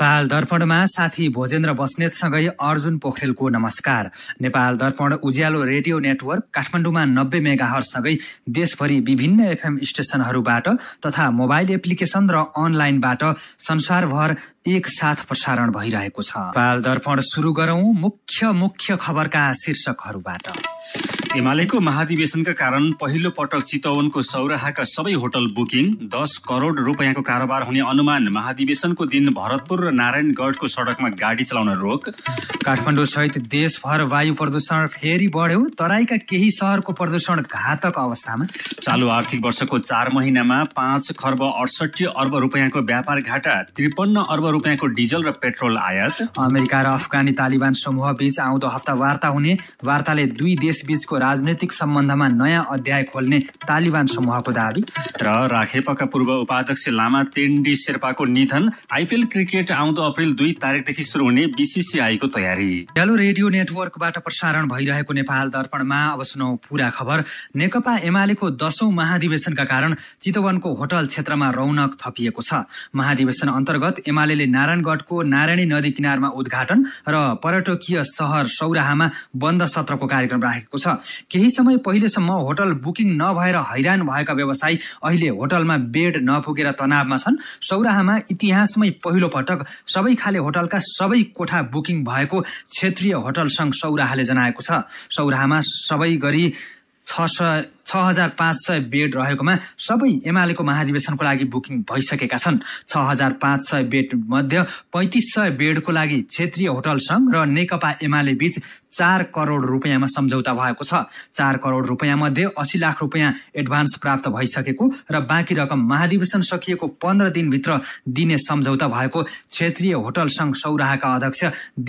नेपाल दर्पणमा साथी भोजेन्द्र बस्नेतसँगै अर्जुन पोखरेलको नमस्कार नेपाल दर्पण उज्यालो रेडियो नेटवर्क काठमाडौँमा नब्बे मेगाहरूसँगै देशभरि विभिन्न एफएम स्टेशनहरूबाट तथा मोबाइल एप्लिकेशन र अनलाइनबाट संसारभर एकसाथ प्रसारण भइरहेको छ नेपाल दर्पण सुरु गरौं मुख्य मुख्य खबरका शीर्षकहरूबाट एमालेको महाधिवेशनका कारण पहिलो पटक चितवनको सौराहाका सबै होटल बुकिङ दस करोड रुपियाँको कारोबार हुने अनुमान महाधिवेशनको दिन भरतपुर र नारायणगढको सडकमा गाडी चलाउन रोक काठमाडौँ सहित देशभर वायु प्रदूषण फेरि बढ्यो तराईका केही सहरको प्रदूषण घातक अवस्थामा चालु आर्थिक वर्षको चार महिनामा पाँच खर्ब अडसठी अर्ब रुपियाँको व्यापार घाटा त्रिपन्न अर्ब रुपियाँको डिजल र पेट्रोल आयात अमेरिका र अफगानी तालिबान समूह बीच आउँदो हप्ता वार्ता हुने वार्ताले दुई देश बीचको राजनैतिक सम्बन्धमा नयाँ अध्याय खोल्ने तालिबान समूहको दावी र राखेपका पूर्व उपाध्यक्ष लामा तेन्डी शेर्पाको निधन आइपिएल क्रिकेट आउँदो अप्रेल दुई तारिकदेखि सुरु हुने बिसिसिआईको तयारी हेलो रेडियो नेटवर्कबाट प्रसारण भइरहेको नेपाल दर्पणमा अब सुनौ पूरा खबर नेकपा एमालेको दशौं महाधिवेशनका कारण चितवनको होटल क्षेत्रमा रौनक थपिएको छ महाधिवेशन अन्तर्गत एमाले नारायणगढको नारायणी नदी किनारमा उद्घाटन र पर्यटकीय सहर सौराहामा बन्द सत्रको कार्यक्रम राखेको छ केही समय पहिलेसम्म होटल बुकिङ नभएर हैरान भएका व्यवसायी अहिले होटलमा बेड नपुगेर तनावमा छन् सौराहामा इतिहासमै पहिलो पटक सबै खाले होटलका सबै कोठा बुकिङ भएको क्षेत्रीय होटल सङ्घ सौराहाले जनाएको छ सौराहामा सबै गरी छ सय छ हजार पाँच सय बेड रहेकोमा सबै एमालेको महाधिवेशनको लागि बुकिङ भइसकेका छन् छ हजार पाँच सय बेड मध्ये पैँतिस सय बेडको लागि क्षेत्रीय होटल संघ र नेकपा एमाले बीच चार करोड रुपियाँमा सम्झौता भएको छ चार करोड रुपियाँ मध्ये असी लाख रुपियाँ एडभान्स प्राप्त भइसकेको र बाँकी रकम महाधिवेशन सकिएको पन्ध्र दिनभित्र दिने सम्झौता भएको क्षेत्रीय होटल संघ सौराहाका अध्यक्ष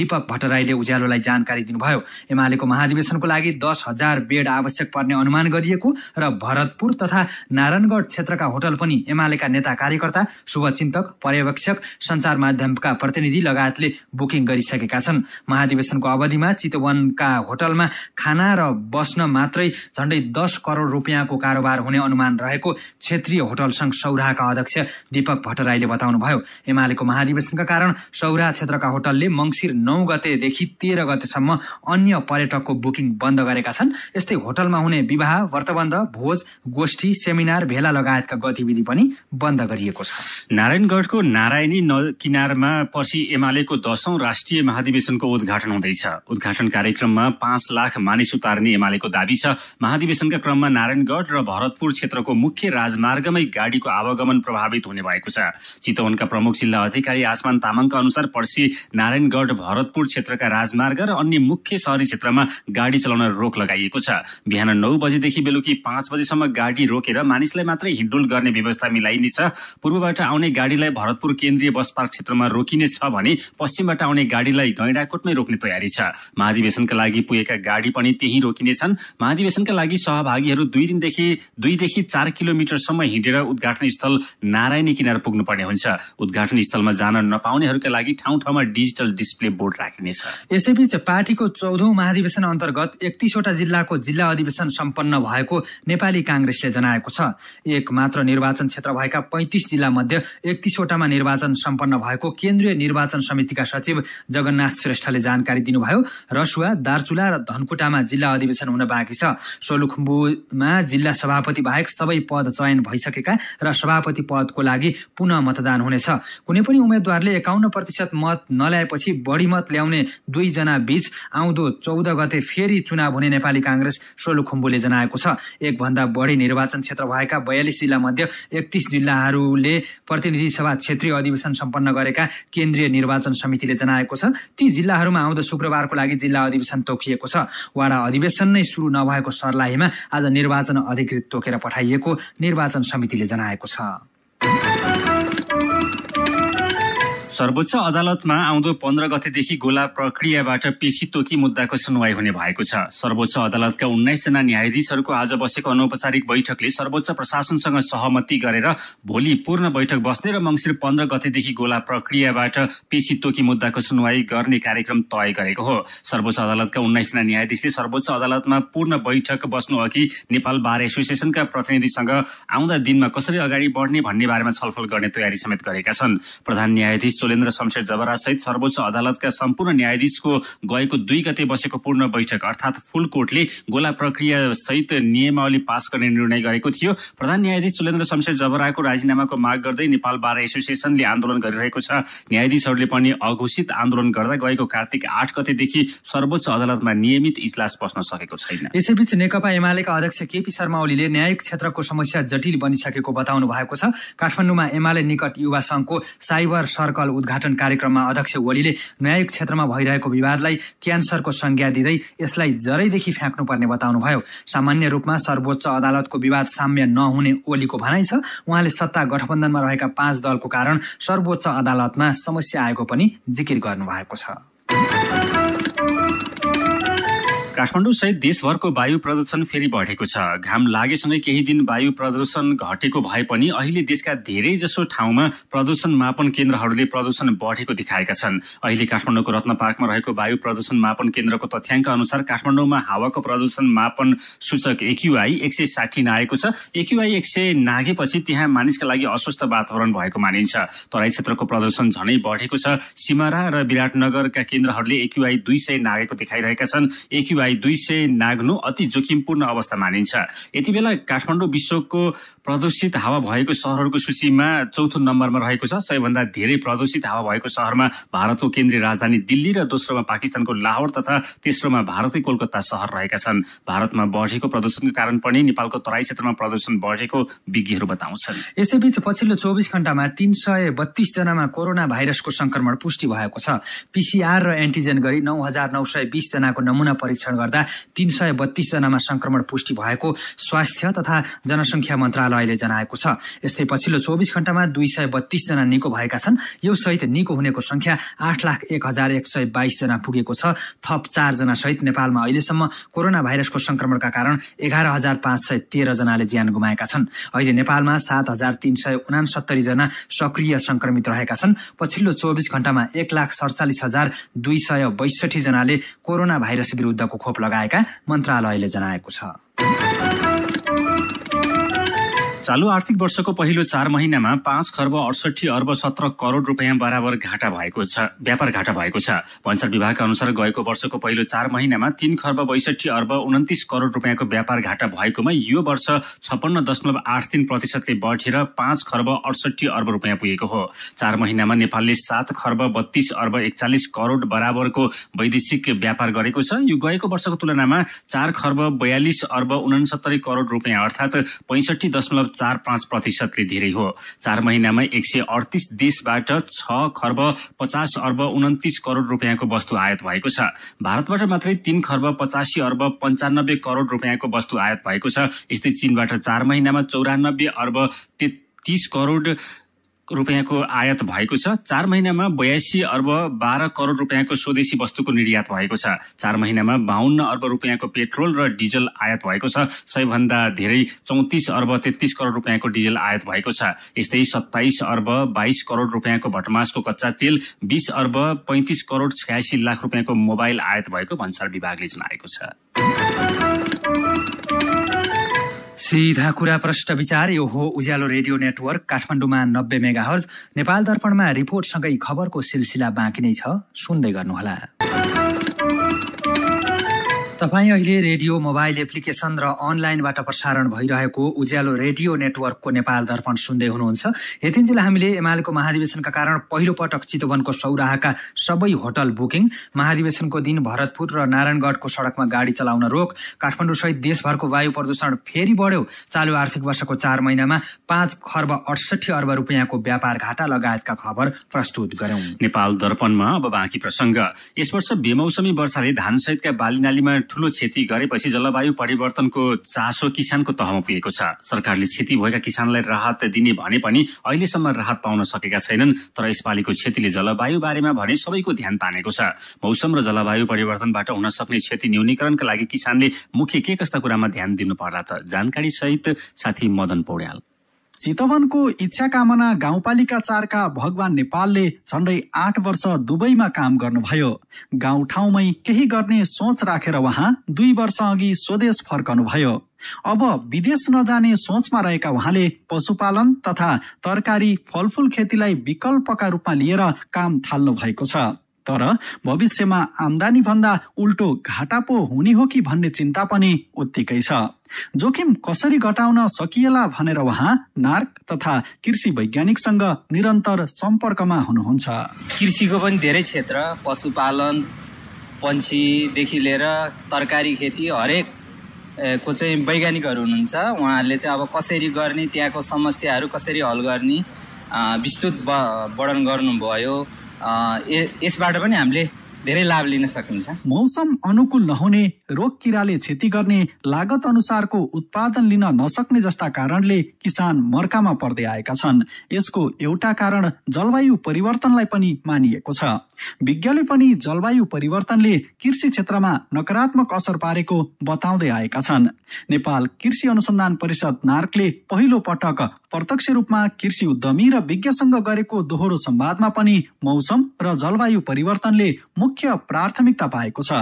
दीपक भट्टराईले उज्यालोलाई जानकारी दिनुभयो एमालेको महाधिवेशनको लागि दस हजार बेड आवश्यक पर्ने अनुमान गरिएको र भरतपुर तथा नारायणगढ क्षेत्रका होटल पनि एमालेका नेता कार्यकर्ता शुभचिन्तक पर्यवेक्षक सञ्चार माध्यमका प्रतिनिधि लगायतले बुकिङ गरिसकेका छन् महाधिवेशनको अवधिमा चितवनका होटलमा खाना र बस्न मात्रै झण्डै दस करोड रुपियाँको कारोबार हुने अनुमान रहेको क्षेत्रीय होटल संघ सौराहाका अध्यक्ष दीपक भट्टराईले बताउनुभयो एमालेको महाधिवेशनका कारण सौराह क्षेत्रका होटलले मङ्सिर नौ गतेदेखि तेह्र गतेसम्म अन्य पर्यटकको बुकिङ बन्द गरेका छन् यस्तै होटलमा हुने विवाह व्रत व्रतबन्ध भोज गोष्ठी सेमिनार भेला लगायतका गतिविधि पनि बन्द गरिएको छ नारायणगढको नारायणी किनारमा पर्सि एमालेको दशौं राष्ट्रिय महाधिवेशनको उद्घाटन हुँदैछ उद्घाटन कार्यक्रममा पाँच लाख मानिस उतार्ने एमालेको दावी छ महाधिवेशनका क्रममा नारायणगढ र भरतपुर क्षेत्रको मुख्य राजमार्गमै गाडीको आवागमन प्रभावित हुने भएको छ चितवनका प्रमुख जिल्ला अधिकारी आसमान तामाङका अनुसार पर्सि नारायणगढ भरतपुर क्षेत्रका राजमार्ग र अन्य मुख्य शहरी क्षेत्रमा गाडी चलाउन रोक लगाइएको छ बिहान नौ बजेदेखि बेलुका बेलुकी पाँच बजीसम्म गाडी रोकेर मानिसलाई मात्रै हिँडुल गर्ने व्यवस्था मिलाइनेछ पूर्वबाट आउने गाडीलाई भरतपुर केन्द्रीय बस पार्क क्षेत्रमा रोकिनेछ भने पश्चिमबाट आउने गाडीलाई गैँडाकोटमै रोक्ने तयारी छ महाधिवेशनका लागि पुगेका गाडी पनि त्यही रोकिनेछन् महाधिवेशनका लागि सहभागीहरू दुई दिनदेखि दुईदेखि चार किलोमिटरसम्म हिँडेर उद्घाटन स्थल नारायणी किनार पुग्नुपर्ने हुन्छ उद्घाटन स्थलमा जान नपाउनेहरूका लागि ठाउँ ठाउँमा डिजिटल डिस्प्ले बोर्ड राखिनेछ यसैबीच पार्टीको चौधौं महाधिवेशन अन्तर्गत एकतिसवटा जिल्लाको जिल्ला अधिवेशन सम्पन्न भएको नेपाली काङ्ग्रेसले जनाएको छ एक मात्र निर्वाचन क्षेत्र भएका पैँतिस जिल्ला मध्ये एकतिसवटामा निर्वाचन सम्पन्न भएको केन्द्रीय निर्वाचन समितिका सचिव जगन्नाथ श्रेष्ठले जानकारी दिनुभयो रसुवा दार्चुला र धनकुटामा जिल्ला अधिवेशन हुन बाँकी छ सोलुखुम्बुमा जिल्ला सभापति बाहेक सबै पद चयन भइसकेका र सभापति पदको लागि पुनः मतदान हुनेछ कुनै पनि उम्मेद्वारले एकाउन्न प्रतिशत मत नल्याएपछि बढी मत ल्याउने दुईजना बीच आउँदो चौध गते फेरि चुनाव हुने नेपाली काङ्ग्रेस सोलुखुम्बुले जनाएको छ एकभन्दा बढी निर्वाचन क्षेत्र भएका बयालिस मध्ये एकतिस जिल्लाहरूले प्रतिनिधि सभा क्षेत्रीय अधिवेशन सम्पन्न गरेका केन्द्रीय निर्वाचन समितिले जनाएको छ ती जिल्लाहरूमा आउँदो शुक्रबारको लागि जिल्ला अधिवेशन तोकिएको छ वाडा अधिवेशन नै सुरु नभएको सर्लाहीमा आज निर्वाचन अधिकृत तोकेर पठाइएको निर्वाचन समितिले जनाएको छ सर्वोच्च अदालतमा आउँदो पन्ध्र गतेदेखि गोला प्रक्रियाबाट पेशी तोकी मुद्दाको सुनवाई हुने भएको छ सर्वोच्च अदालतका उन्नाइसजना न्यायाधीशहरूको आज बसेको अनौपचारिक बैठकले सर्वोच्च प्रशासनसँग सहमति गरेर भोलि पूर्ण बैठक बस्ने र मङ्सिर पन्ध्र गतेदेखि गोला प्रक्रियाबाट पेशी तोकी मुद्दाको सुनवाई गर्ने कार्यक्रम तय गरेको हो सर्वोच्च अदालतका उन्नाइसजना न्यायाधीशले सर्वोच्च अदालतमा पूर्ण बैठक बस्नु अघि नेपाल बार एसोसिएसनका प्रतिनिधिसँग आउँदा दिनमा कसरी अगाडि बढ्ने भन्ने बारेमा छलफल गर्ने तयारी समेत गरेका छन् प्रधान न्यायाधीश सोलेन्द्र शमशेर जबरा सहित सर्वोच्च अदालतका सम्पूर्ण न्यायाधीशको गएको दुई गते बसेको पूर्ण बैठक अर्थात फुल कोर्टले गोला प्रक्रिया सहित नियमावली पास गर्ने निर्णय गरेको थियो प्रधान न्यायाधीश सुलेन्द्र शमशेर जबराको राजीनामाको माग गर्दै नेपाल बार एसोसिएसनले आन्दोलन गरिरहेको छ न्यायाधीशहरूले पनि अघोषित आन्दोलन गर्दा गएको कार्तिक आठ गतेदेखि सर्वोच्च अदालतमा नियमित इजलास बस्न सकेको छैन यसैबीच नेकपा एमालेका अध्यक्ष केपी शर्मा ओलीले न्यायिक क्षेत्रको समस्या जटिल बनिसकेको बताउनु भएको छ काठमाडौँमा एमाले निकट युवा संघको साइबर सर्कल उद्घाटन कार्यक्रममा अध्यक्ष ओलीले न्यायिक क्षेत्रमा भइरहेको विवादलाई क्यान्सरको संज्ञा दिँदै यसलाई जरैदेखि फ्याँक्नुपर्ने बताउनुभयो सामान्य रूपमा सर्वोच्च अदालतको विवाद साम्य नहुने ओलीको भनाइ छ उहाँले सत्ता गठबन्धनमा रहेका पाँच दलको कारण सर्वोच्च अदालतमा समस्या आएको पनि जिकिर गर्नु भएको छ काठमाडौँ सहित देशभरको वायु प्रदूषण फेरि बढेको छ घाम लागेसँगै केही दिन वायु प्रदूषण घटेको भए पनि अहिले देशका धेरै जसो ठाउँमा प्रदूषण मापन केन्द्रहरूले प्रदूषण बढेको देखाएका छन् अहिले काठमाडौँको रत्न पार्कमा रहेको वायु प्रदूषण मापन केन्द्रको तथ्याङ्क अनुसार काठमाडौँमा हावाको प्रदूषण मापन सूचक एक्युआई एक सय साठी नआएको छ एक्युआई एक सय नागेपछि त्यहाँ मानिसका लागि अस्वस्थ वातावरण भएको मानिन्छ तराई क्षेत्रको प्रदूषण झनै बढेको छ सिमारा र विराटनगरका केन्द्रहरूले एक्युआई दुई सय नागेको देखाइरहेका छन् एक्युआई यसलाई दुई सय नाग्नु अति जोखिमपूर्ण अवस्था मानिन्छ यति बेला काठमाडौँ विश्वको प्रदूषित हावा भएको सहरहरूको सूचीमा चौथो नम्बरमा रहेको छ सबैभन्दा धेरै प्रदूषित हावा भएको सहरमा भारतको केन्द्रीय राजधानी दिल्ली र दोस्रोमा पाकिस्तानको लाहोर तथा तेस्रोमा भारतकै कोलकाता सहर रहेका छन् भारतमा बढेको प्रदूषणको कारण पनि नेपालको तराई क्षेत्रमा प्रदूषण बढेको विज्ञहरू बताउँछन् यसैबीच पछिल्लो चौबिस घण्टामा तीन सय बत्तीस जनामा कोरोना भाइरसको संक्रमण पुष्टि भएको छ पीसीआर र एन्टिजेन गरी नौ हजार नौ सय बिस जनाको नमुना परीक्षण गर्दा तीन सय बत्तीसजनामा संक्रमण पुष्टि भएको स्वास्थ्य तथा जनसङ्ख्या मन्त्रालयले जनाएको छ यस्तै पछिल्लो चौबिस घण्टामा दुई सय बत्तीसजना निको भएका छन् यो सहित निको हुनेको संख्या आठ लाख एक हजार एक सय बाइसजना पुगेको छ थप चारजना सहित नेपालमा अहिलेसम्म कोरोना भाइरसको संक्रमणका कारण एघार हजार पाँच सय तेह्रजनाले ज्यान गुमाएका छन् अहिले नेपालमा सात हजार तीन सय उनासत्तरी जना सक्रिय संक्रमित रहेका छन् पछिल्लो चौबिस घण्टामा एक लाख सडचालिस हजार दुई सय बैसठी जनाले कोरोना भाइरस विरुद्धको खोप लगाएका मन्त्रालयले जनाएको छ चालु आर्थिक वर्षको पहिलो चार महिनामा पाँच खर्ब अडसठी अर्ब सत्र करोड रुपियाँ बराबर घाटा भएको छ व्यापार घाटा भएको छ भन्सार विभागका अनुसार गएको वर्षको पहिलो चार महिनामा तीन खर्ब बैसठी अर्ब उन्तिस करोड रुपियाँको व्यापार घाटा भएकोमा यो वर्ष छप्पन्न दशमलव आठ तीन प्रतिशतले बढेर पाँच खर्ब अडसठी अर्ब रुपियाँ पुगेको हो चार महिनामा नेपालले सात खर्ब बत्तीस अर्ब एकचालिस करोड बराबरको वैदेशिक व्यापार गरेको छ यो गएको वर्षको तुलनामा चार खर्ब बयालिस अर्ब उनासत्तरी करोड रुपियाँ अर्थात् पैसठी दशमलव चार पाँच प्रतिशतले धेरै हो चार महिनामा एक सय अडतिस देशबाट छ खर्ब पचास अर्ब उन्तिस करोड़ रुपियाँको वस्तु आयात भएको छ भारतबाट मात्रै तीन खर्ब पचासी अर्ब पञ्चानब्बे करोड़ रुपियाँको वस्तु आयात भएको छ यस्तै चीनबाट चार महिनामा चौरानब्बे अर्ब तेत्तिस करोड़ रुपियाँको आयात भएको छ चार महिनामा बयासी अर्ब बाह्र करोड रुपियाँको स्वदेशी वस्तुको निर्यात भएको छ चार महिनामा बाहन्न अर्ब रुपियाँको पेट्रोल र डिजल आयात भएको छ सबैभन्दा धेरै चौतिस अर्ब तेत्तिस करोड रुपियाँको डिजल आयात भएको छ यस्तै सत्ताइस अर्ब बाइस करोड रुपियाँको भटमासको कच्चा तेल बीस अर्ब पैँतिस करोड छयासी लाख रुपियाँको मोबाइल आयात भएको भन्सार विभागले जनाएको छ सिधा कुरा प्रष्ट विचार यो हो उज्यालो रेडियो नेटवर्क काठमाडौँमा नब्बे मेगा हर्ज नेपाल दर्पणमा रिपोर्टसँगै खबरको सिलसिला बाँकी नै छ सुन्दै गर्नुहोला तपाईँ अहिले रेडियो मोबाइल एप्लिकेशन र अनलाइनबाट प्रसारण भइरहेको उज्यालो रेडियो नेटवर्कको नेपाल दर्पण सुन्दै हुनुहुन्छ यतिन्जेल हामीले एमालेको महाधिवेशनका कारण पहिलो पटक चितवनको सौराहाका सबै होटल बुकिङ महाधिवेशनको दिन भरतपुर र नारायणगढको सड़कमा गाडी चलाउन रोक काठमाडौँ सहित देशभरको वायु प्रदूषण फेरि बढ्यो चालु आर्थिक वर्षको चार महिनामा पाँच खर्ब अडसठी अर्ब रुपियाँको व्यापार घाटा लगायतका खबर प्रस्तुत गर्यौं नेपाल दर्पणमा अब बाँकी प्रसंग यस वर्ष बेमौसमी वर्षाले धानसहितका बाली नालीमा ठूलो क्षति गरेपछि जलवायु परिवर्तनको चासो किसानको तहमा पुगेको छ सरकारले क्षति भएका किसानलाई राहत दिने भने पनि अहिलेसम्म राहत पाउन सकेका छैनन् तर यसपालिको क्षतिले जलवायु बारेमा भने सबैको ध्यान तानेको छ मौसम र जलवायु परिवर्तनबाट हुन सक्ने क्षति न्यूनीकरणका लागि किसानले मुख्य के कस्ता कुरामा ध्यान दिनु पर्ला त जानकारी सहित साथी मदन पौड्याल चितवनको इच्छा कामना गाउँपालिका चारका भगवान नेपालले झन्डै आठ वर्ष दुबईमा काम गर्नुभयो गाउँठाउँमै केही गर्ने सोच राखेर उहाँ दुई वर्ष अघि स्वदेश फर्कनुभयो अब विदेश नजाने सोचमा रहेका उहाँले पशुपालन तथा तरकारी फलफुल खेतीलाई विकल्पका रूपमा लिएर काम थाल्नु भएको छ तर भविष्यमा आम्दानी भन्दा उल्टो घाटा पो हुने हो कि भन्ने चिन्ता पनि उत्तिकै छ जोखिम कसरी घटाउन सकिएला भनेर उहाँ नार्क तथा कृषि वैज्ञानिकसँग निरन्तर सम्पर्कमा हुनुहुन्छ कृषिको पनि धेरै क्षेत्र पशुपालन पन्छीदेखि लिएर तरकारी खेती हरेक को चाहिँ वैज्ञानिकहरू हुनुहुन्छ उहाँहरूले चाहिँ अब कसरी गर्ने त्यहाँको समस्याहरू कसरी हल गर्ने विस्तृत वर्णन गर्नुभयो यसबाट पनि हामीले धेरै लाभ लिन सकिन्छ मौसम अनुकूल नहुने रोग किराले क्षति गर्ने लागत अनुसारको उत्पादन लिन नसक्ने जस्ता कारणले किसान मर्कामा पर्दै आएका छन् यसको एउटा कारण जलवायु परिवर्तनलाई पनि मानिएको छ विज्ञले पनि जलवायु परिवर्तनले कृषि क्षेत्रमा नकारात्मक असर पारेको बताउँदै आएका छन् नेपाल कृषि अनुसन्धान परिषद नार्कले पहिलो पटक प्रत्यक्ष रूपमा कृषि उद्यमी र विज्ञसँग गरेको दोहोरो संवादमा पनि मौसम र जलवायु परिवर्तनले मुख्य प्राथमिकता पाएको छ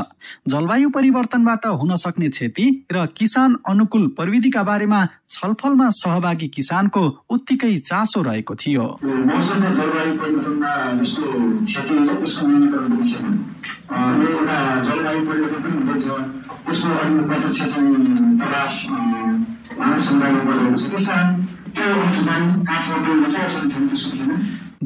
जलवायु परिवर्तन बाट हुन सक्ने क्षति र किसान अनुकूल प्रविधिका बारेमा छलफलमा सहभागी किसानको उत्तिकै चासो रहेको थियो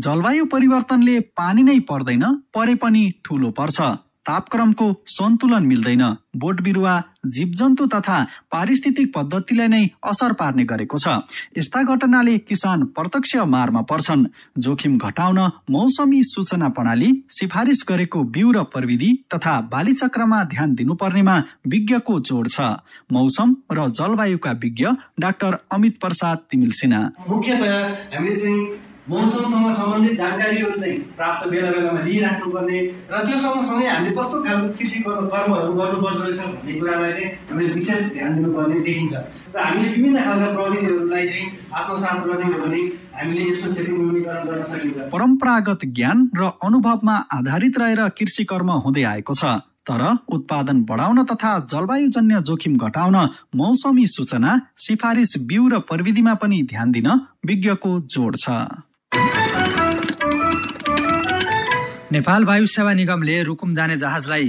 जलवायु परिवर्तनले पानी नै पर्दैन परे पनि ठुलो पर्छ तापक्रमको सन्तुलन मिल्दैन बोट बिरुवा जीव जन्तु तथा पारिस्थितिक पद्धतिलाई नै असर पार्ने गरेको छ यस्ता घटनाले किसान प्रत्यक्ष मारमा पर्छन् जोखिम घटाउन मौसमी सूचना प्रणाली सिफारिस गरेको बिउ र प्रविधि तथा बालीचक्रमा ध्यान दिनुपर्नेमा विज्ञको जोड छ मौसम र जलवायुका विज्ञ डाक्टर अमित प्रसाद तिमिल सिन्हा मुख्यतया हामीले मौसमसँग सम्बन्धित जानकारीहरू चाहिँ प्राप्त बेला बेलामा लिइराख्नुपर्ने र त्यो सँगसँगै हामीले कस्तो खालको कृषि कर्महरू गर्नुपर्दो रहेछ भन्ने कुरालाई चाहिँ हामीले विशेष ध्यान दिनुपर्ने देखिन्छ र हामीले विभिन्न खालका प्रविधिहरूलाई चाहिँ आत्मसात गर्ने हो भने हामीले यसको न्यूनीकरण गर्न सकिन्छ परम्परागत ज्ञान र अनुभवमा आधारित रहेर कृषि कर्म हुँदै आएको छ तर उत्पादन बढाउन तथा जलवायुजन्य जोखिम घटाउन मौसमी सूचना सिफारिस बिउ र प्रविधिमा पनि ध्यान दिन विज्ञको जोड छ नेपाल वायु सेवा निगमले रुकुम जाने जहाजलाई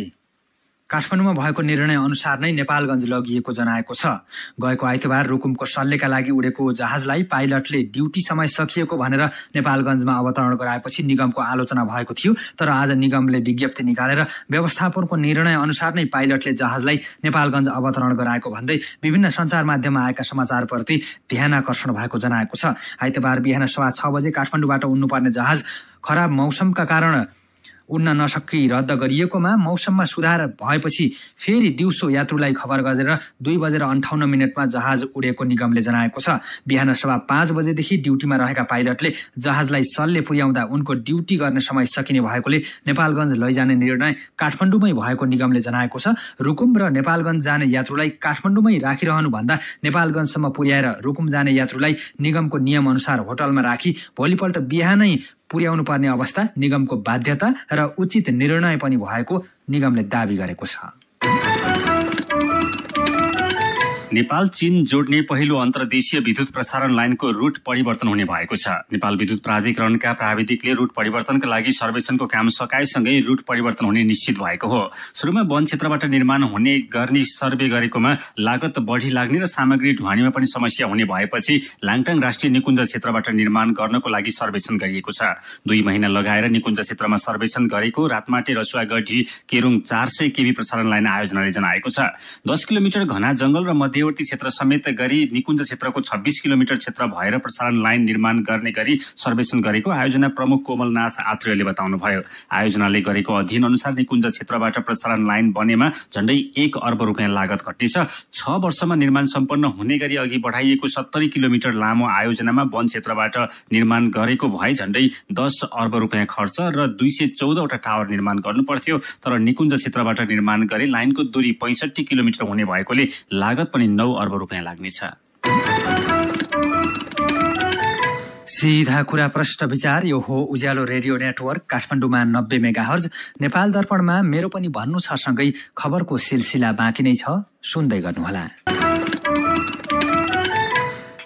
काठमाडौँमा भएको निर्णय अनुसार नै नेपालगञ्ज लगिएको जनाएको छ गएको आइतबार रुकुमको सल्लेका लागि उडेको जहाजलाई पाइलटले ड्युटी समय सकिएको भनेर नेपालगञ्जमा अवतरण गराएपछि निगमको आलोचना भएको थियो तर आज निगमले विज्ञप्ति निकालेर व्यवस्थापनको निर्णय अनुसार नै पाइलटले जहाजलाई नेपालगञ्ज अवतरण गराएको भन्दै विभिन्न सञ्चार माध्यममा आएका समाचारप्रति ध्यान आकर्षण भएको जनाएको छ आइतबार बिहान सवा छ बजे काठमाडौँबाट उड्नुपर्ने जहाज खराब मौसमका कारण उड्न नसकी रद्द गरिएकोमा मौसममा सुधार भएपछि फेरि दिउँसो यात्रुलाई खबर गरेर दुई बजेर अन्ठाउन्न मिनटमा जहाज उडेको निगमले जनाएको छ बिहान सभा पाँच बजेदेखि ड्युटीमा रहेका पाइलटले जहाजलाई सल्ले पुर्याउँदा उनको ड्युटी गर्ने समय सकिने भएकोले नेपालगञ्ज लैजाने निर्णय काठमाडौँमै भएको निगमले जनाएको छ रुकुम र नेपालगञ्ज जाने यात्रुलाई काठमाडौँमै राखिरहनुभन्दा नेपालगञ्जसम्म पुर्याएर रुकुम जाने यात्रुलाई निगमको नियम अनुसार होटलमा राखी भोलिपल्ट बिहानै पुर्याउनु पर्ने अवस्था निगमको बाध्यता र उचित निर्णय पनि भएको निगमले दावी गरेको छ नेपाल चीन जोड्ने पहिलो अन्तर्देशीय विद्युत प्रसारण लाइनको रूट परिवर्तन हुने भएको छ नेपाल विद्युत प्राधिकरणका प्राविधिकले रूट परिवर्तनका लागि सर्वेक्षणको काम सकाएसँगै रूट परिवर्तन हुने निश्चित भएको हो सुरुमा वन क्षेत्रबाट निर्माण हुने गर्ने सर्वे गरेकोमा लागत बढ़ी लाग्ने र सामग्री ढुवानीमा पनि समस्या हुने भएपछि लाङटाङ राष्ट्रिय निकुञ्ज क्षेत्रबाट निर्माण गर्नको लागि सर्वेक्षण गरिएको छ दुई महिना लगाएर निकुञ्ज क्षेत्रमा सर्वेक्षण गरेको रातमाटे रसुवागढी केरुङ चार सय केवी प्रसारण लाइन आयोजनाले जनाएको छ दस किलोमिटर घना जंगल र मध्य मध्यवर्ती क्षेत्र समेत गरी निकुञ्ज क्षेत्रको छब्बिस किलोमिटर क्षेत्र भएर प्रसारण लाइन निर्माण गर्ने गरी सर्वेक्षण गरेको आयोजना प्रमुख कोमलनाथ आत्रेयले बताउनुभयो आयोजनाले गरेको अध्ययन अनुसार निकुञ्ज क्षेत्रबाट प्रसारण लाइन बनेमा झण्डै एक अर्ब रुपियाँ लागत घट्नेछ छ वर्षमा निर्माण सम्पन्न हुने गरी अघि बढाइएको सत्तरी किलोमिटर लामो आयोजनामा वन क्षेत्रबाट निर्माण गरेको भए झण्डै दस अर्ब रुपियाँ खर्च र दुई सय चौधवटा टावर निर्माण गर्नुपर्थ्यो तर निकुञ्ज क्षेत्रबाट निर्माण गरे लाइनको दूरी पैँसठी किलोमिटर हुने भएकोले लागत पनि पनि नौ अर्ब रुपियाँ लाग्नेछ सिधा कुरा प्रश्न विचार यो हो उज्यालो रेडियो नेटवर्क काठमाडौँमा नब्बे मेगा हर्ज नेपाल दर्पणमा मेरो पनि भन्नु छ सँगै खबरको सिलसिला बाँकी नै छ सुन्दै गर्नुहोला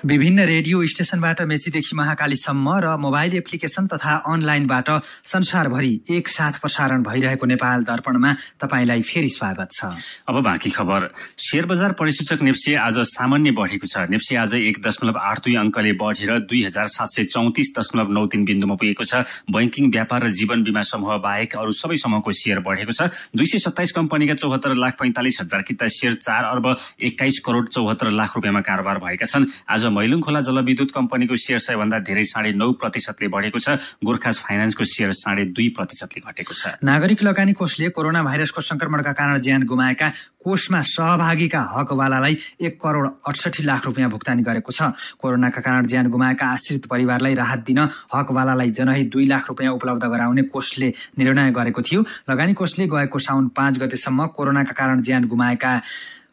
विभिन्न रेडियो स्टेशनबाट मेचीदेखि महाकालीसम्म र मोबाइल एप्लिकेशन तथा अनलाइनबाट संसारभरि एकसाथ प्रसारण भइरहेको नेपाल दर्पणमा तपाईँलाई फेरि स्वागत छ अब बाँकी खबर शेयर बजार परिसूचक नेप्से आज सामान्य बढेको छ नेप्से आज एक दशमलव आठ दुई अङ्कले बढेर दुई हजार सात सय चौतिस दशमलव नौ तीन बिन्दुमा पुगेको छ बैंकिङ व्यापार र जीवन बीमा समूह बाहेक अरू सबै समूहको सेयर बढेको छ दुई सय सत्ताइस कम्पनीका चौहत्तर लाख पैंतालिस हजार किता सेयर चार अर्ब एक्काइस करोड चौहत्तर लाख रुपियाँमा कारोबार भएका छन् आज मैलुङ खोला जलविद्युत कम्पनीको सेयर सबैभन्दा धेरै साढे नौ प्रतिशतले बढेको छ गोर्खाज फाइनेन्सको सेयर साढे दुई प्रतिशतले घटेको छ नागरिक लगानी कोषले कोरोना भाइरसको संक्रमणका कारण ज्यान गुमाएका कोषमा सहभागीका हकवालालाई एक करोड अडसठी लाख रुपियाँ भुक्तानी गरेको छ कोरोनाका कारण ज्यान गुमाएका आश्रित परिवारलाई राहत दिन हकवालालाई जनै दुई लाख रुपियाँ उपलब्ध गराउने कोषले निर्णय गरेको थियो लगानी कोषले गएको साउन पाँच गतेसम्म कोरोनाका कारण ज्यान गुमाएका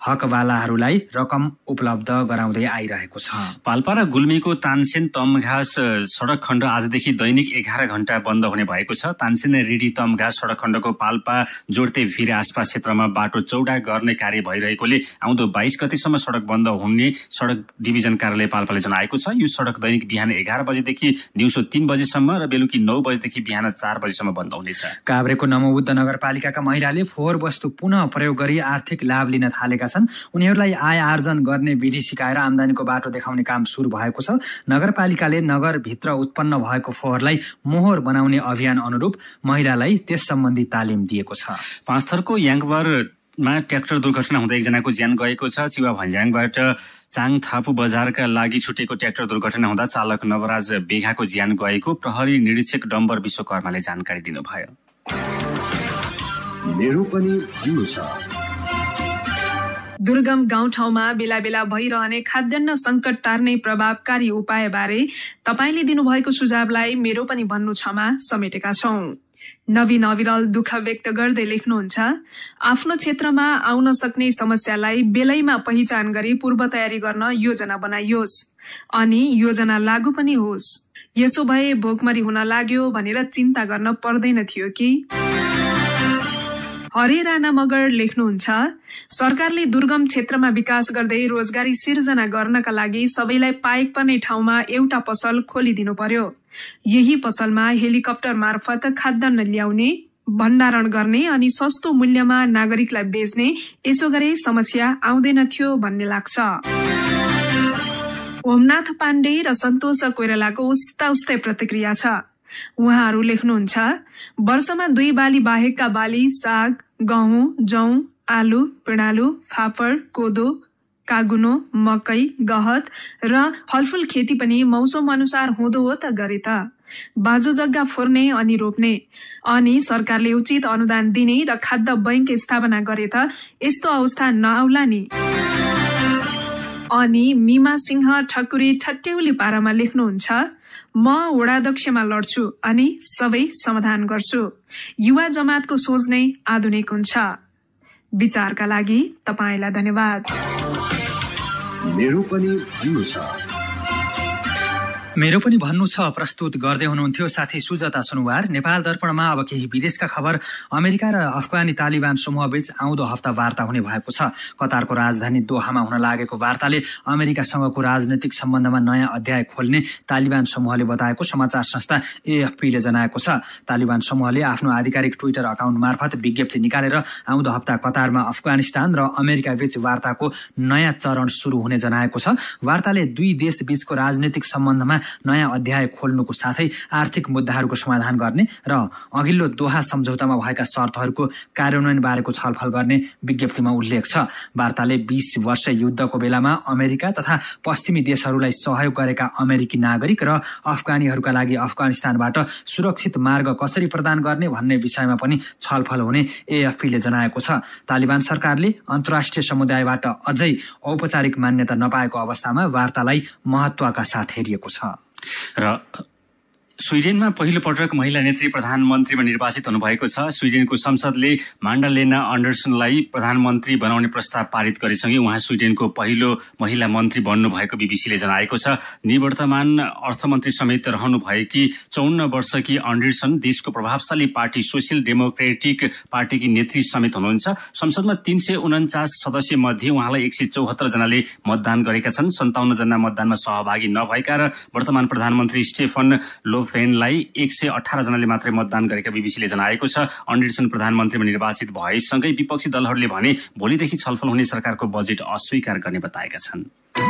हकवालाहरूलाई रकम उपलब्ध गराउँदै आइरहेको छ पाल्पा र गुल्मीको तानसेन तमघास सडक खण्ड आजदेखि दैनिक एघार घण्टा बन्द हुने भएको छ तानसेन रिडी तमघास सडक खण्डको पाल्पा जोड्ते भिर आसपास क्षेत्रमा बाटो चौडा गर्ने कार्य भइरहेकोले आउँदो बाइस गतिसम्म सडक बन्द हुने सडक डिभिजन कार्यालय पाल्पाले जनाएको छ यो सडक दैनिक बिहान एघार बजेदेखि दिउँसो तीन बजेसम्म र बेलुकी नौ बजेदेखि बिहान चार बजेसम्म बन्द हुनेछ काभ्रेको नमोबुद्ध नगरपालिकाका महिलाले फोहोर वस्तु पुनः प्रयोग गरी आर्थिक लाभ लिन थालेका छन् उनीहरूलाई आय आर्जन गर्ने विधि सिकाएर आम्दानीको बाटो देखाउने काम सुरु भएको छ नगरपालिकाले नगरभित्र उत्पन्न भएको फोहोरलाई मोहोर बनाउने अभियान अनुरूप महिलालाई त्यस सम्बन्धी तालिम दिएको छ पाँच थरको याङबार मा ट्र्याक्टर दुर्घटना हुँदा एकजनाको ज्यान गएको छ चिवा भन्ज्याङबाट चाङ थापु बजारका लागि छुटेको ट्र्याक्टर दुर्घटना हुँदा चालक नवराज बेघाको ज्यान गएको प्रहरी निरीक्षक डम्बर विश्वकर्माले जानकारी दिनुभयो दुर्गम गाउँठाउँमा बेला बेला भइरहने खाद्यान्न संकट टार्ने प्रभावकारी उपायबारे तपाईँले दिनुभएको सुझावलाई मेरो पनि भन्नु क्षमा समेटेका छौ नवीन अविरल दुःख व्यक्त गर्दै लेख्नुहुन्छ आफ्नो क्षेत्रमा आउन सक्ने समस्यालाई बेलैमा पहिचान गरी पूर्व तयारी गर्न योजना बनाइयोस् अनि योजना लागू पनि होस् यसो भए भोकमरी हुन लाग्यो भनेर चिन्ता गर्न पर्दैन थियो कि हरे राणा मगर लेख्नुहुन्छ सरकारले दुर्गम क्षेत्रमा विकास गर्दै रोजगारी सिर्जना गर्नका लागि सबैलाई पाएक पर्ने ठाउँमा एउटा पसल खोलिदिनु पर्यो यही पसलमा हेलिकप्टर मार्फत खाद्यान्न ल्याउने भण्डारण गर्ने अनि सस्तो मूल्यमा नागरिकलाई बेच्ने यसो गरे समस्या आउँदैन थियो भन्ने लाग्छ ओमनाथ पाण्डे र सन्तोष कोइरालाको उस्ता उस्तै प्रतिक्रिया छ उहाँहरू लेख्नुहुन्छ वर्षमा दुई बाली बाहेकका बाली साग गहुँ जौ आलु पिँडालु फापर कोदो कागुनो मकै गहत र फलफुल खेती पनि मौसम अनुसार हुँदो हो त गरे त बाजु जग्गा फोर्ने अनि रोप्ने अनि सरकारले उचित अनुदान दिने र खाद्य बैंक स्थापना गरे त यस्तो अवस्था नआउला नि अनि मिमा सिंह ठकुरी ठट्टेउली पारामा लेख्नुहुन्छ म वडाध्यक्षमा लड्छु अनि सबै समाधान गर्छु युवा जमातको सोच नै आधुनिक हुन्छ विचारका लागि तपाईँलाई धन्यवाद मेरो पनि छ मेरो पनि भन्नु छ प्रस्तुत गर्दै हुनुहुन्थ्यो साथी सुजता सुनवार नेपाल दर्पणमा अब केही विदेशका खबर अमेरिका र अफगानी तालिबान समूहबीच आउँदो हप्ता वार्ता हुने भएको छ कतारको राजधानी दोहामा हुन लागेको वार्ताले अमेरिकासँगको राजनैतिक सम्बन्धमा नयाँ अध्याय खोल्ने तालिबान समूहले बताएको समाचार संस्था एएफपीले जनाएको छ तालिबान समूहले आफ्नो आधिकारिक ट्विटर अकाउन्ट मार्फत विज्ञप्ति निकालेर आउँदो हप्ता कतारमा अफगानिस्तान र अमेरिका बीच वार्ताको नयाँ चरण सुरु हुने जनाएको छ वार्ताले दुई देशबीचको राजनैतिक सम्बन्धमा नयाँ अध्याय खोल्नुको साथै आर्थिक मुद्दाहरूको समाधान गर्ने र अघिल्लो दोहा सम्झौतामा भएका शर्तहरूको कार्यान्वयन बारेको छलफल गर्ने विज्ञप्तिमा उल्लेख छ वार्ताले बिस वर्ष युद्धको बेलामा अमेरिका तथा पश्चिमी देशहरूलाई सहयोग गरेका अमेरिकी नागरिक र अफगानीहरूका लागि अफगानिस्तानबाट सुरक्षित मार्ग कसरी प्रदान गर्ने भन्ने विषयमा पनि छलफल हुने एएफपीले जनाएको छ तालिबान सरकारले अन्तर्राष्ट्रिय समुदायबाट अझै औपचारिक मान्यता नपाएको अवस्थामा वार्तालाई महत्वका साथ हेरिएको छ 后 स्विडेनमा पहिलो पटक महिला नेत्री प्रधानमन्त्रीमा निर्वाचित हुनुभएको छ स्विडेनको संसदले माण्डलेना अन्डरसनलाई प्रधानमन्त्री बनाउने प्रस्ताव पारित गरेसँगै उहाँ स्विडेनको पहिलो महिला मन्त्री बन्नुभएको बीबीसीले जनाएको छ निवर्तमान अर्थमन्त्री समेत रहनुभएकी भएकी चौन्न वर्षकी अन्डरसन देशको प्रभावशाली पार्टी सोसियल डेमोक्रेटिक पार्टीकी नेत्री समेत हुनुहुन्छ संसदमा तीन सय उन्चास सदस्य मध्ये उहाँलाई एक सय चौहत्तर जनाले मतदान गरेका छन् सन्ताउन्न जना मतदानमा सहभागी नभएका र वर्तमान प्रधानमन्त्री स्टेफन लो फेनलाई एक सय अठार जनाले मात्रै मतदान गरेका बीबीसीले जनाएको छ अन्डरसन प्रधानमन्त्रीमा निर्वाचित भएसँगै विपक्षी दलहरूले भने भोलिदेखि छलफल हुने सरकारको बजेट अस्वीकार गर्ने बताएका छन्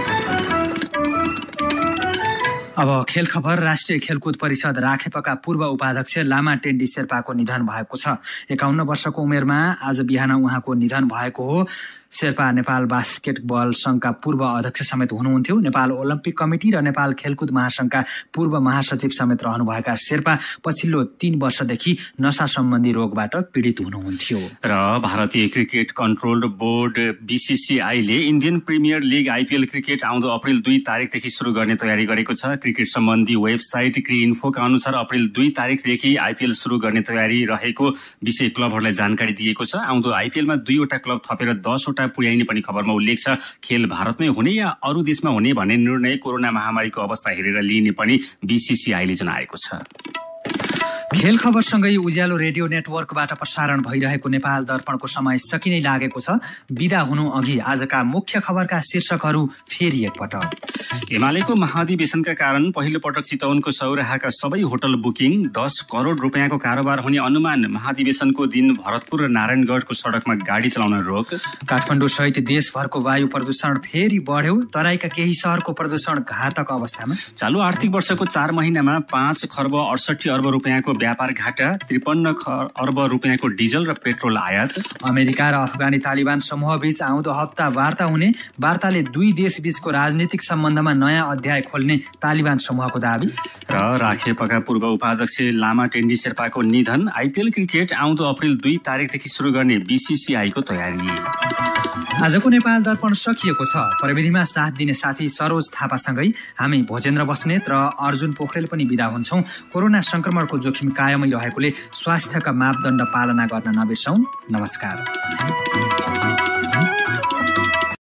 अब खेल खबर राष्ट्रिय खेलकुद परिषद राखेपका पूर्व उपाध्यक्ष लामा टेन्डी शेर्पाको निधन भएको छ एकाउन्न वर्षको उमेरमा आज बिहान उहाँको निधन भएको हो शेर्पा नेपाल बास्केटबल संघका पूर्व अध्यक्ष समेत हुनुहुन्थ्यो नेपाल ओलम्पिक कमिटी र नेपाल खेलकुद महासंघका पूर्व महासचिव समेत रहनुभएका शेर्पा पछिल्लो तीन वर्षदेखि नशा सम्बन्धी रोगबाट पीड़ित हुनुहुन्थ्यो र भारतीय क्रिकेट कन्ट्रोल बोर्ड बीसीसीआईले Indian premier league IPL cricket आउँदो अप्रेल दुई तारिकदेखि शुरू गर्ने तयारी गरेको छ क्रिकेट सम्बन्धी वेबसाइट इन्फोका अनुसार अप्रेल दुई तारिकदेखि आइपिएल शुरू गर्ने तयारी रहेको विषय क्लबहरूलाई जानकारी दिएको छ आउँदो आइपिएलमा दुईवटा क्लब थपेर दसवटा पुर्याइने पनि खबरमा उल्लेख छ खेल भारतमै हुने या अरू देशमा हुने भन्ने निर्णय कोरोना महामारीको अवस्था हेरेर लिइने पनि बीसीसीआईले जनाएको छ खेल खबरसँगै उज्यालो रेडियो नेटवर्कबाट प्रसारण भइरहेको नेपाल दर्पणको समय सकिनै लागेको छ विदा हुनु अघि आजका मुख्य खबरका शीर्षकहरू फेरि एकपटक हिमालयको महाधिवेशनका कारण पहिलो पटक चितवनको सौराहाका सबै होटल बुकिङ दस करोड रुपियाँको कारोबार हुने अनुमान महाधिवेशनको दिन भरतपुर र नारायणगढको सडकमा गाडी चलाउन रोक काठमाडौँ सहित देशभरको वायु प्रदूषण फेरि बढ्यो तराईका केही सहरको प्रदूषण घातक अवस्थामा चालु आर्थिक वर्षको चार महिनामा पाँच खर्ब अडसठी अर्ब रुपियाँको व्यापार घाटा त्रिपन्न अर्ब रुपियाँको डिजल र पेट्रोल आयात अमेरिका र अफगानी तालिबान समूह बीच आउँदो हप्ता वार्ता हुने वार्ताले दुई देश बीचको राजनीतिक सम्बन्धमा नयाँ अध्याय खोल्ने तालिबान समूहको दावी र राखेपका पूर्व उपाध्यक्ष लामा टेन्डी शेर्पाको निधन आइपिएल क्रिकेट आउँदो अप्रेल दुई तारिकदेखि सुरु गर्ने बिसिसिआईको तयारी आजको नेपाल दर्पण सकिएको छ प्रविधिमा साथ दिने साथी सरोज थापासँगै हामी भोजेन्द्र बस्नेत र अर्जुन पोखरेल पनि विदा हुन्छौँ कोरोना संक्रमणको जोखिम जोखिम कायमै रहेकोले स्वास्थ्यका मापदण्ड पालना गर्न नबिर्सौँ नमस्कार